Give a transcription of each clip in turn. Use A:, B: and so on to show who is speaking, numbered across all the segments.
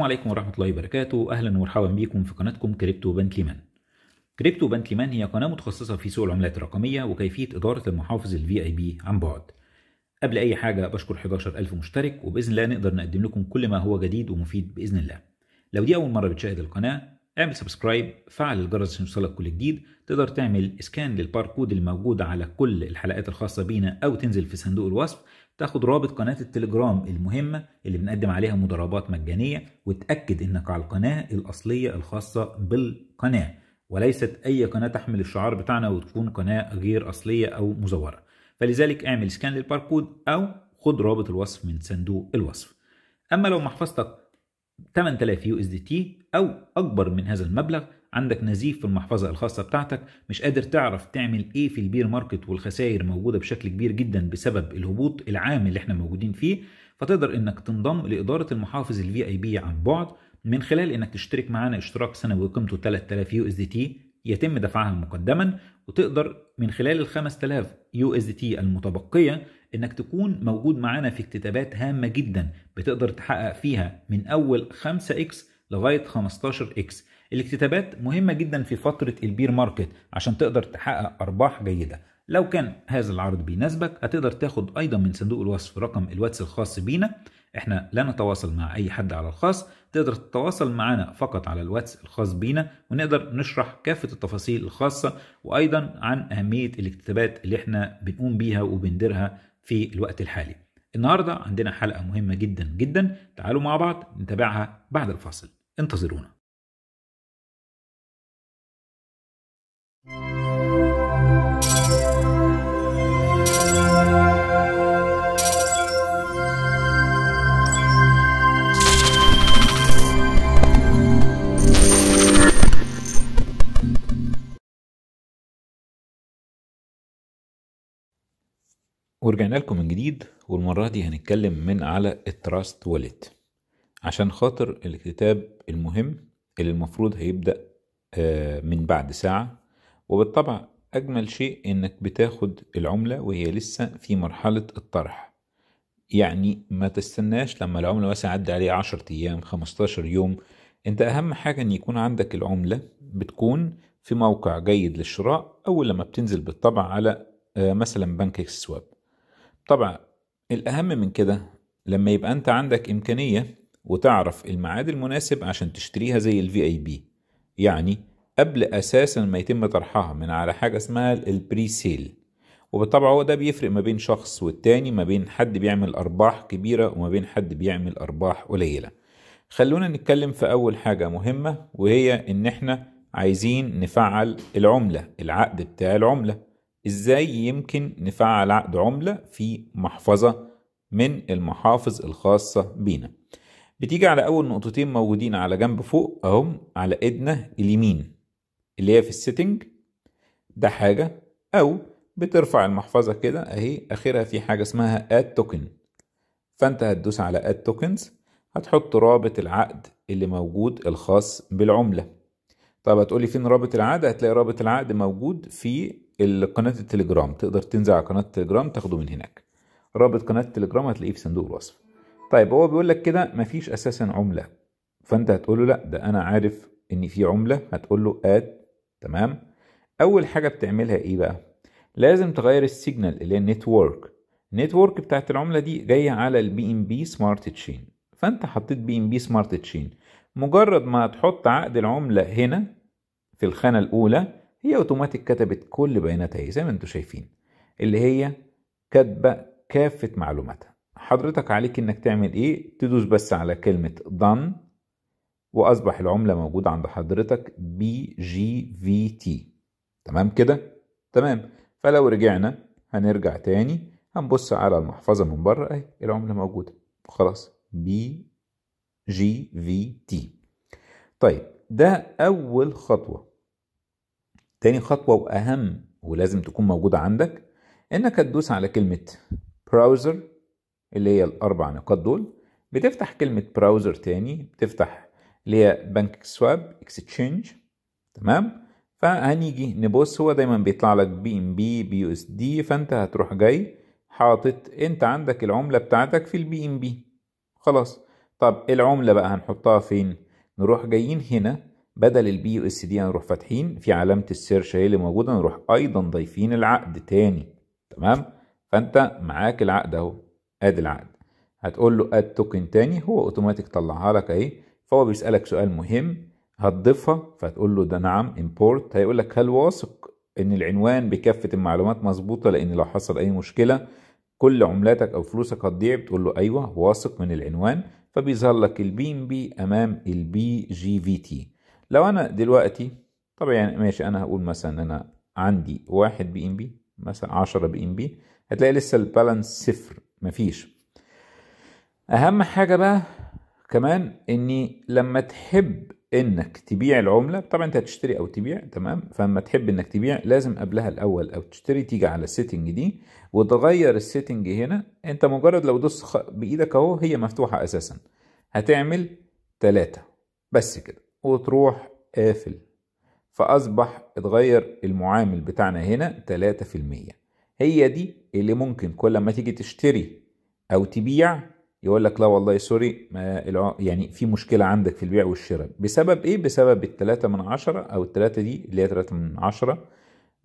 A: السلام عليكم ورحمة الله وبركاته أهلا ومرحبا بكم في قناتكم كريبتو بنك مان كريبتو بنك مان هي قناة متخصصة في سوق العملات الرقمية وكيفية إدارة المحافظ الفي اي بي عن بعد قبل أي حاجة بشكر 11 ألف مشترك وبإذن الله نقدر نقدم لكم كل ما هو جديد ومفيد بإذن الله لو دي أول مرة بتشاهد القناة اعمل سبسكرايب فعل الجرس عشان يوصلك كل جديد تقدر تعمل اسكان للباركود الموجود على كل الحلقات الخاصة بينا أو تنزل في صندوق الوصف تاخد رابط قناة التليجرام المهمة اللي بنقدم عليها مضاربات مجانية وتأكد إنك على القناة الأصلية الخاصة بالقناة وليست أي قناة تحمل الشعار بتاعنا وتكون قناة غير أصلية أو مزورة فلذلك اعمل سكان للباركود أو خد رابط الوصف من صندوق الوصف أما لو محفظتك 8000 يو اس دي تي أو أكبر من هذا المبلغ عندك نزيف في المحفظه الخاصه بتاعتك مش قادر تعرف تعمل ايه في البير ماركت والخسائر موجوده بشكل كبير جدا بسبب الهبوط العام اللي احنا موجودين فيه فتقدر انك تنضم لاداره المحافظ الفي اي بي عن بعد من خلال انك تشترك معانا اشتراك سنوي قيمته 3000 يو اس دي تي يتم دفعها مقدما وتقدر من خلال ال 5000 يو اس دي تي المتبقيه انك تكون موجود معانا في اكتتابات هامه جدا بتقدر تحقق فيها من اول 5 اكس لغايه 15 اكس الاكتتابات مهمة جدا في فترة البير ماركت عشان تقدر تحقق أرباح جيدة لو كان هذا العرض بيناسبك هتقدر تاخد أيضا من صندوق الوصف رقم الواتس الخاص بينا احنا لا نتواصل مع أي حد على الخاص تقدر تتواصل معنا فقط على الواتس الخاص بينا ونقدر نشرح كافة التفاصيل الخاصة وأيضا عن أهمية الاكتتابات اللي احنا بنقوم بيها وبنديرها في الوقت الحالي النهاردة عندنا حلقة مهمة جدا جدا تعالوا مع بعض نتابعها بعد الفاصل انتظرونا ورجعنا لكم من جديد والمرة دي هنتكلم من على التراست والت عشان خاطر الكتاب المهم اللي المفروض هيبدأ آه، من بعد ساعة وبالطبع أجمل شيء إنك بتاخد العملة وهي لسه في مرحلة الطرح يعني ما تستناش لما العملة مثلا عدى عليها عشرة أيام خمستاشر يوم أنت أهم حاجة إن يكون عندك العملة بتكون في موقع جيد للشراء أول لما بتنزل بالطبع على آه، مثلا بنك اكس سواب طبعا الأهم من كده لما يبقى أنت عندك إمكانية وتعرف الميعاد المناسب عشان تشتريها زي الفي اي بي يعني قبل أساسا ما يتم طرحها من على حاجة اسمها البري سيل وبالطبع هو ده بيفرق ما بين شخص والتاني ما بين حد بيعمل أرباح كبيرة وما بين حد بيعمل أرباح قليلة خلونا نتكلم في أول حاجة مهمة وهي إن إحنا عايزين نفعل العملة العقد بتاع العملة ازاي يمكن نفعل عقد عملة في محفظة من المحافظ الخاصة بينا بتيجي على اول نقطتين موجودين على جنب فوق اهم على ايدنا اليمين اللي هي في السيتنج ده حاجة او بترفع المحفظة كده اهي اخرها في حاجة اسمها اد توكن فانت هتدوس على اد توكنز هتحط رابط العقد اللي موجود الخاص بالعملة طب هتقولي فين رابط العقد هتلاقي رابط العقد موجود في قناه التليجرام تقدر تنزل على قناه التليجرام تاخده من هناك رابط قناه التليجرام هتلاقيه في صندوق الوصف طيب هو بيقول لك كده مفيش اساسا عمله فانت هتقول له لا ده انا عارف ان في عمله هتقول له اد تمام اول حاجه بتعملها ايه بقى لازم تغير السيجنال اللي هي النتورك النتورك بتاعت العمله دي جايه على البي ام بي سمارت تشين فانت حطيت بي ام بي سمارت تشين مجرد ما هتحط عقد العمله هنا في الخانه الاولى هي اوتوماتيك كتبت كل بياناتها زي ما انتم شايفين اللي هي كاتبه كافه معلوماتها حضرتك عليك انك تعمل ايه تدوس بس على كلمه دان واصبح العمله موجوده عند حضرتك بي جي في تي تمام كده تمام فلو رجعنا هنرجع تاني هنبص على المحفظه من بره اهي العمله موجوده خلاص بي جي في تي طيب ده اول خطوه تاني خطوة وأهم ولازم تكون موجودة عندك إنك تدوس على كلمة براوزر اللي هي الأربع نقاط دول بتفتح كلمة براوزر تاني بتفتح اللي هي بنك سواب اكستشينج تمام فهنيجي نبص هو دايما بيطلع لك بي ام بي بي يو اس دي فانت هتروح جاي حاطط انت عندك العملة بتاعتك في البي ام بي خلاص طب العملة بقى هنحطها فين نروح جايين هنا بدل البي يو اس دي هنروح فاتحين في علامه السيرش هي اللي موجوده نروح ايضا ضايفين العقد تاني تمام فانت معاك العقد اهو ادي العقد هتقول له اد توكن تاني هو اوتوماتيك طلعها لك اهي فهو بيسالك سؤال مهم هتضيفها فتقول له ده نعم امبورت هيقول لك هل واثق ان العنوان بكافه المعلومات مظبوطه لان لو حصل اي مشكله كل عملاتك او فلوسك هتضيع بتقول له ايوه واثق من العنوان فبيظهر لك البي ام بي امام البي جي في تي لو انا دلوقتي طبعا يعني ماشي انا هقول مثلا ان انا عندي واحد بي ام بي مثلا 10 بي ام بي هتلاقي لسه البالانس صفر مفيش اهم حاجه بقى كمان اني لما تحب انك تبيع العمله طبعا انت هتشتري او تبيع تمام فلما تحب انك تبيع لازم قبلها الاول او تشتري تيجي على السيتنج دي وتغير السيتنج هنا انت مجرد لو دوس بايدك اهو هي مفتوحه اساسا هتعمل ثلاثة بس كده وتروح قافل فأصبح اتغير المعامل بتاعنا هنا 3% هي دي اللي ممكن كل ما تيجي تشتري أو تبيع يقول لك لا والله سوري ما يعني في مشكلة عندك في البيع والشراء بسبب إيه؟ بسبب التلاتة من عشرة أو التلاتة دي اللي هي تلاتة من عشرة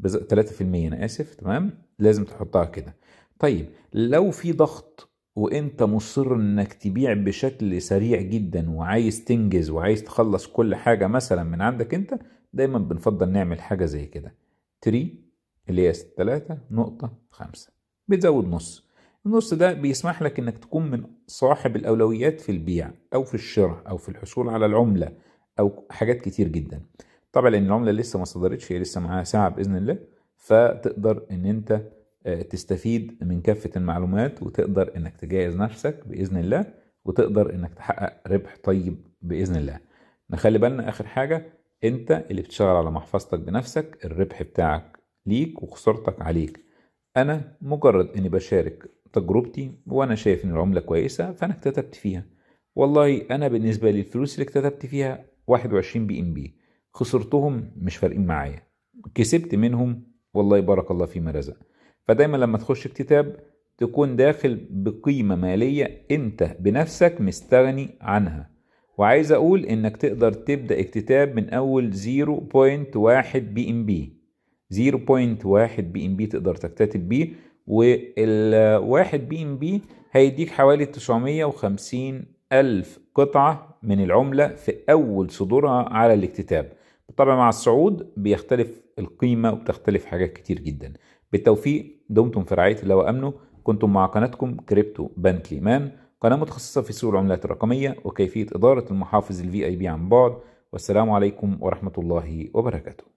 A: تلاتة في المية أنا آسف تمام لازم تحطها كده طيب لو في ضغط وانت مصر انك تبيع بشكل سريع جدا وعايز تنجز وعايز تخلص كل حاجة مثلا من عندك انت دايما بنفضل نعمل حاجة زي كده 3 اللي هي 3 نقطة 5 بتزود نص النص ده بيسمح لك انك تكون من صاحب الاولويات في البيع او في الشراء او في الحصول على العملة او حاجات كتير جدا طبعا لان العملة لسه ما صدرتش هي لسه معاها ساعة باذن الله فتقدر ان انت آه، تستفيد من كافة المعلومات وتقدر انك تجهز نفسك بإذن الله وتقدر انك تحقق ربح طيب بإذن الله نخلي بالنا آخر حاجة انت اللي بتشتغل على محفظتك بنفسك الربح بتاعك ليك وخسارتك عليك انا مجرد اني بشارك تجربتي وانا شايف ان العملة كويسة فانا اكتتبت فيها والله انا بالنسبة لي الفلوس اللي اكتتبت فيها 21 بي ام بي خسرتهم مش فارقين معايا كسبت منهم والله بارك الله فيما رزق فدايما لما تخش اكتتاب تكون داخل بقيمة مالية انت بنفسك مستغني عنها وعايز اقول انك تقدر تبدأ اكتتاب من اول 0.1 بي ام بي 0.1 بي ام بي تقدر تكتتب بيه والواحد بي ام بي هيديك حوالي 950 ألف قطعة من العملة في أول صدورها على الاكتتاب طبعا مع الصعود بيختلف القيمة وبتختلف حاجات كتير جدا بالتوفيق دمتم في رعاية الله وأمنه كنتم مع قناتكم كريبتو بنك مان قناة متخصصة في سوق العملات الرقمية وكيفية إدارة المحافظ الفي اي بي عن بعد والسلام عليكم ورحمة الله وبركاته